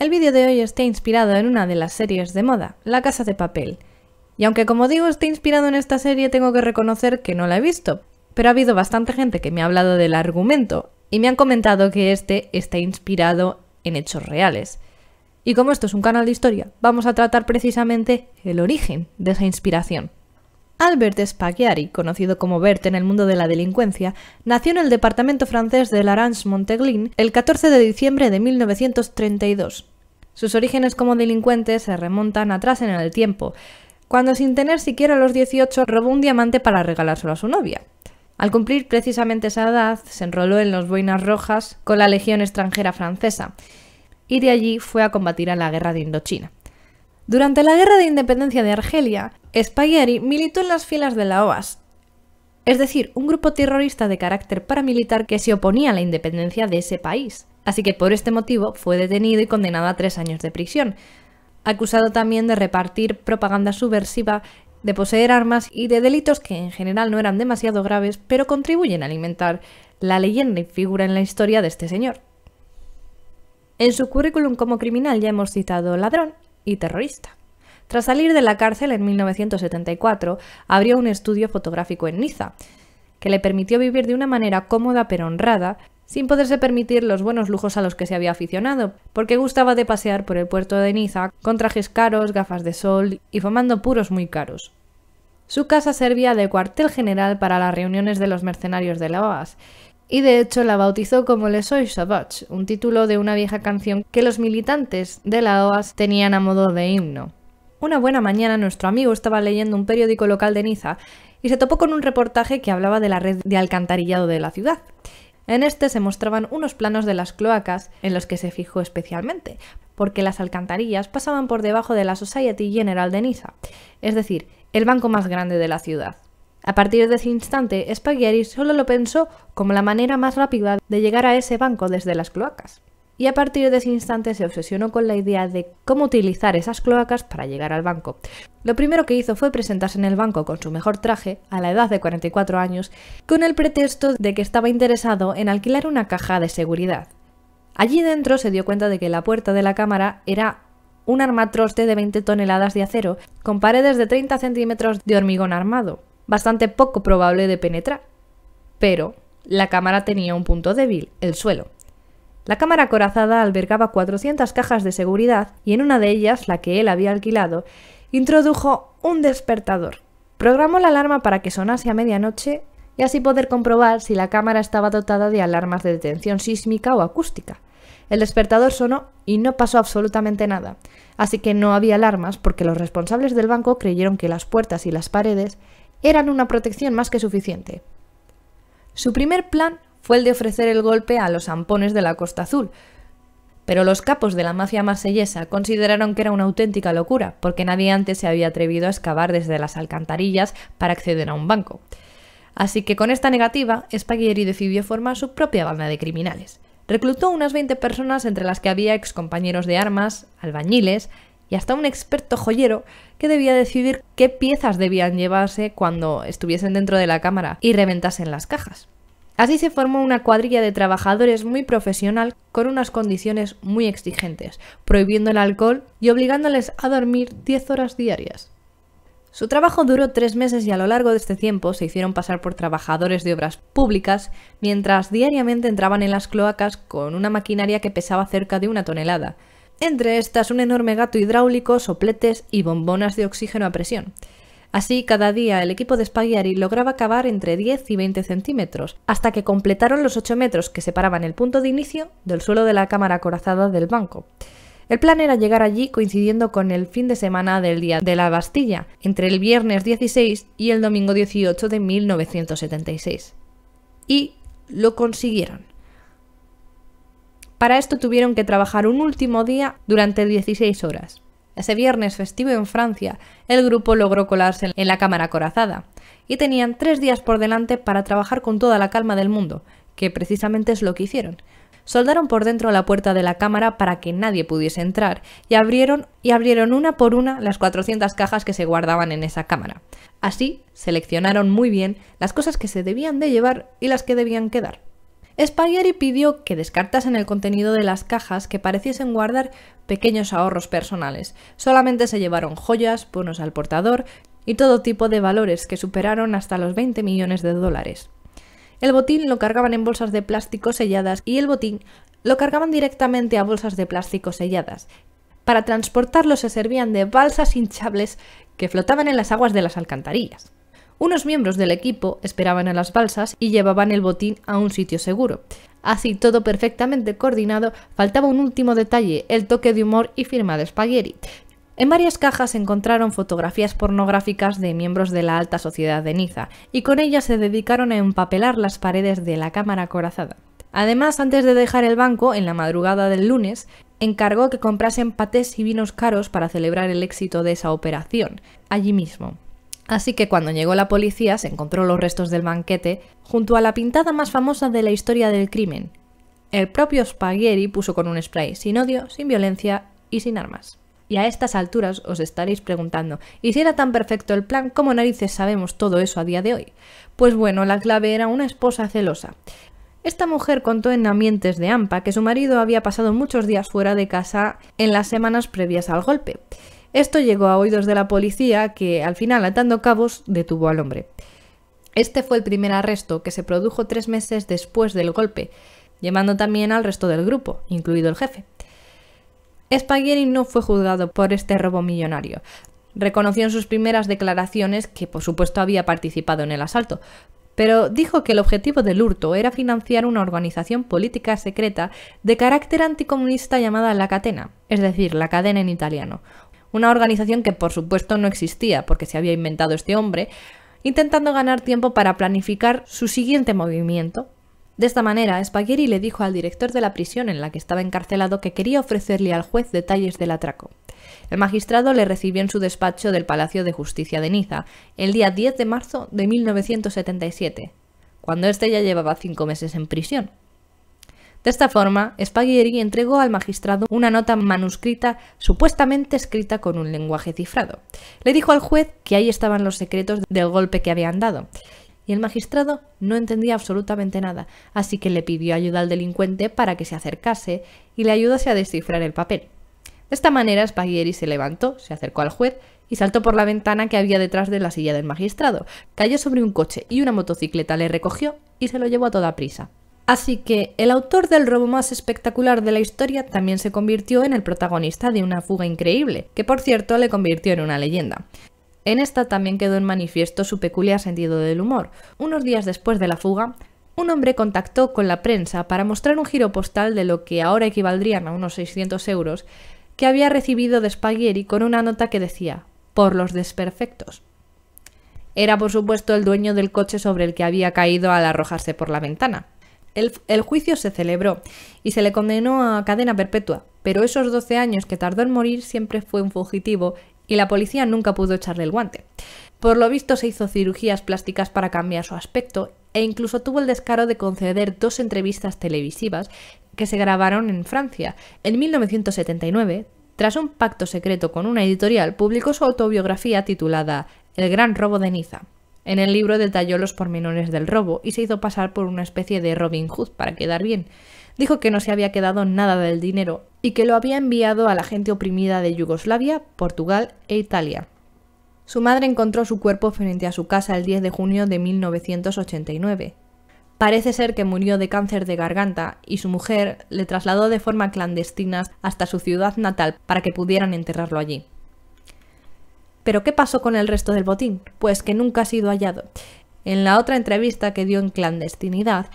El vídeo de hoy está inspirado en una de las series de moda, La Casa de Papel. Y aunque como digo está inspirado en esta serie, tengo que reconocer que no la he visto, pero ha habido bastante gente que me ha hablado del argumento y me han comentado que este está inspirado en hechos reales. Y como esto es un canal de historia, vamos a tratar precisamente el origen de esa inspiración. Albert Spaghiari, conocido como Bert en el mundo de la delincuencia, nació en el departamento francés de l'Arange-Monteglin el 14 de diciembre de 1932. Sus orígenes como delincuentes se remontan atrás en el tiempo, cuando sin tener siquiera los 18 robó un diamante para regalárselo a su novia. Al cumplir precisamente esa edad, se enroló en los Boinas Rojas con la Legión extranjera francesa y de allí fue a combatir a la Guerra de Indochina. Durante la Guerra de Independencia de Argelia, Spaghieri militó en las filas de la OAS, es decir, un grupo terrorista de carácter paramilitar que se oponía a la independencia de ese país así que por este motivo fue detenido y condenado a tres años de prisión, acusado también de repartir propaganda subversiva, de poseer armas y de delitos que en general no eran demasiado graves, pero contribuyen a alimentar la leyenda y figura en la historia de este señor. En su currículum como criminal ya hemos citado ladrón y terrorista. Tras salir de la cárcel en 1974, abrió un estudio fotográfico en Niza, que le permitió vivir de una manera cómoda pero honrada, sin poderse permitir los buenos lujos a los que se había aficionado, porque gustaba de pasear por el puerto de Niza con trajes caros, gafas de sol y fumando puros muy caros. Su casa servía de cuartel general para las reuniones de los mercenarios de la OAS, y de hecho la bautizó como Les Soy Savage, un título de una vieja canción que los militantes de la OAS tenían a modo de himno. Una buena mañana nuestro amigo estaba leyendo un periódico local de Niza y se topó con un reportaje que hablaba de la red de alcantarillado de la ciudad. En este se mostraban unos planos de las cloacas en los que se fijó especialmente, porque las alcantarillas pasaban por debajo de la Society General de Niza, es decir, el banco más grande de la ciudad. A partir de ese instante, Spaghieri solo lo pensó como la manera más rápida de llegar a ese banco desde las cloacas y a partir de ese instante se obsesionó con la idea de cómo utilizar esas cloacas para llegar al banco. Lo primero que hizo fue presentarse en el banco con su mejor traje, a la edad de 44 años, con el pretexto de que estaba interesado en alquilar una caja de seguridad. Allí dentro se dio cuenta de que la puerta de la cámara era un armatroste de 20 toneladas de acero, con paredes de 30 centímetros de hormigón armado, bastante poco probable de penetrar. Pero la cámara tenía un punto débil, el suelo. La cámara acorazada albergaba 400 cajas de seguridad y en una de ellas, la que él había alquilado, introdujo un despertador. Programó la alarma para que sonase a medianoche y así poder comprobar si la cámara estaba dotada de alarmas de detención sísmica o acústica. El despertador sonó y no pasó absolutamente nada, así que no había alarmas porque los responsables del banco creyeron que las puertas y las paredes eran una protección más que suficiente. Su primer plan fue el de ofrecer el golpe a los ampones de la Costa Azul. Pero los capos de la mafia marsellesa consideraron que era una auténtica locura, porque nadie antes se había atrevido a excavar desde las alcantarillas para acceder a un banco. Así que con esta negativa, Spaghieri decidió formar su propia banda de criminales. Reclutó unas 20 personas entre las que había excompañeros de armas, albañiles y hasta un experto joyero que debía decidir qué piezas debían llevarse cuando estuviesen dentro de la cámara y reventasen las cajas. Así se formó una cuadrilla de trabajadores muy profesional con unas condiciones muy exigentes, prohibiendo el alcohol y obligándoles a dormir 10 horas diarias. Su trabajo duró tres meses y a lo largo de este tiempo se hicieron pasar por trabajadores de obras públicas mientras diariamente entraban en las cloacas con una maquinaria que pesaba cerca de una tonelada. Entre estas un enorme gato hidráulico, sopletes y bombonas de oxígeno a presión. Así, cada día el equipo de Spaghiari lograba cavar entre 10 y 20 centímetros, hasta que completaron los 8 metros que separaban el punto de inicio del suelo de la cámara acorazada del banco. El plan era llegar allí coincidiendo con el fin de semana del Día de la Bastilla, entre el viernes 16 y el domingo 18 de 1976. Y lo consiguieron. Para esto tuvieron que trabajar un último día durante 16 horas. Ese viernes festivo en Francia, el grupo logró colarse en la Cámara Corazada y tenían tres días por delante para trabajar con toda la calma del mundo, que precisamente es lo que hicieron. Soldaron por dentro la puerta de la cámara para que nadie pudiese entrar y abrieron, y abrieron una por una las 400 cajas que se guardaban en esa cámara. Así, seleccionaron muy bien las cosas que se debían de llevar y las que debían quedar. Spaghetti pidió que descartasen el contenido de las cajas que pareciesen guardar pequeños ahorros personales. Solamente se llevaron joyas, bonos al portador y todo tipo de valores que superaron hasta los 20 millones de dólares. El botín lo cargaban en bolsas de plástico selladas y el botín lo cargaban directamente a bolsas de plástico selladas. Para transportarlo se servían de balsas hinchables que flotaban en las aguas de las alcantarillas. Unos miembros del equipo esperaban a las balsas y llevaban el botín a un sitio seguro. Así todo perfectamente coordinado, faltaba un último detalle, el toque de humor y firma de Spaghetti. En varias cajas se encontraron fotografías pornográficas de miembros de la alta sociedad de Niza, y con ellas se dedicaron a empapelar las paredes de la cámara acorazada. Además, antes de dejar el banco, en la madrugada del lunes, encargó que comprasen patés y vinos caros para celebrar el éxito de esa operación, allí mismo. Así que cuando llegó la policía se encontró los restos del banquete junto a la pintada más famosa de la historia del crimen. El propio Spaghieri puso con un spray sin odio, sin violencia y sin armas. Y a estas alturas os estaréis preguntando, ¿y si era tan perfecto el plan, cómo narices sabemos todo eso a día de hoy? Pues bueno, la clave era una esposa celosa. Esta mujer contó en ambientes de AMPA que su marido había pasado muchos días fuera de casa en las semanas previas al golpe. Esto llegó a oídos de la policía que al final, atando cabos, detuvo al hombre. Este fue el primer arresto que se produjo tres meses después del golpe, llevando también al resto del grupo, incluido el jefe. Spaghieri no fue juzgado por este robo millonario. Reconoció en sus primeras declaraciones que por supuesto había participado en el asalto, pero dijo que el objetivo del hurto era financiar una organización política secreta de carácter anticomunista llamada La Catena, es decir, la cadena en italiano, una organización que por supuesto no existía porque se había inventado este hombre, intentando ganar tiempo para planificar su siguiente movimiento. De esta manera, Spaghieri le dijo al director de la prisión en la que estaba encarcelado que quería ofrecerle al juez detalles del atraco. El magistrado le recibió en su despacho del Palacio de Justicia de Niza el día 10 de marzo de 1977, cuando éste ya llevaba cinco meses en prisión. De esta forma, Spaghieri entregó al magistrado una nota manuscrita supuestamente escrita con un lenguaje cifrado. Le dijo al juez que ahí estaban los secretos del golpe que habían dado. Y el magistrado no entendía absolutamente nada, así que le pidió ayuda al delincuente para que se acercase y le ayudase a descifrar el papel. De esta manera, Spaghieri se levantó, se acercó al juez y saltó por la ventana que había detrás de la silla del magistrado. Cayó sobre un coche y una motocicleta le recogió y se lo llevó a toda prisa. Así que el autor del robo más espectacular de la historia también se convirtió en el protagonista de una fuga increíble, que por cierto le convirtió en una leyenda. En esta también quedó en manifiesto su peculiar sentido del humor. Unos días después de la fuga, un hombre contactó con la prensa para mostrar un giro postal de lo que ahora equivaldrían a unos 600 euros que había recibido de Spaghieri con una nota que decía, por los desperfectos. Era por supuesto el dueño del coche sobre el que había caído al arrojarse por la ventana. El, juicio se celebró y se le condenó a cadena perpetua, pero esos 12 años que tardó en morir siempre fue un fugitivo y la policía nunca pudo echarle el guante. Por lo visto se hizo cirugías plásticas para cambiar su aspecto e incluso tuvo el descaro de conceder dos entrevistas televisivas que se grabaron en Francia. En 1979, tras un pacto secreto con una editorial, publicó su autobiografía titulada El gran robo de Niza. En el libro detalló los pormenores del robo y se hizo pasar por una especie de Robin Hood para quedar bien. Dijo que no se había quedado nada del dinero y que lo había enviado a la gente oprimida de Yugoslavia, Portugal e Italia. Su madre encontró su cuerpo frente a su casa el 10 de junio de 1989. Parece ser que murió de cáncer de garganta y su mujer le trasladó de forma clandestina hasta su ciudad natal para que pudieran enterrarlo allí. Pero ¿qué pasó con el resto del botín? Pues que nunca ha sido hallado. En la otra entrevista que dio en clandestinidad,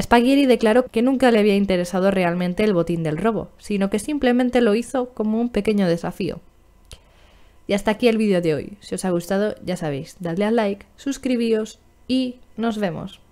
Spaghieri declaró que nunca le había interesado realmente el botín del robo, sino que simplemente lo hizo como un pequeño desafío. Y hasta aquí el vídeo de hoy. Si os ha gustado, ya sabéis, dadle a like, suscribíos y nos vemos.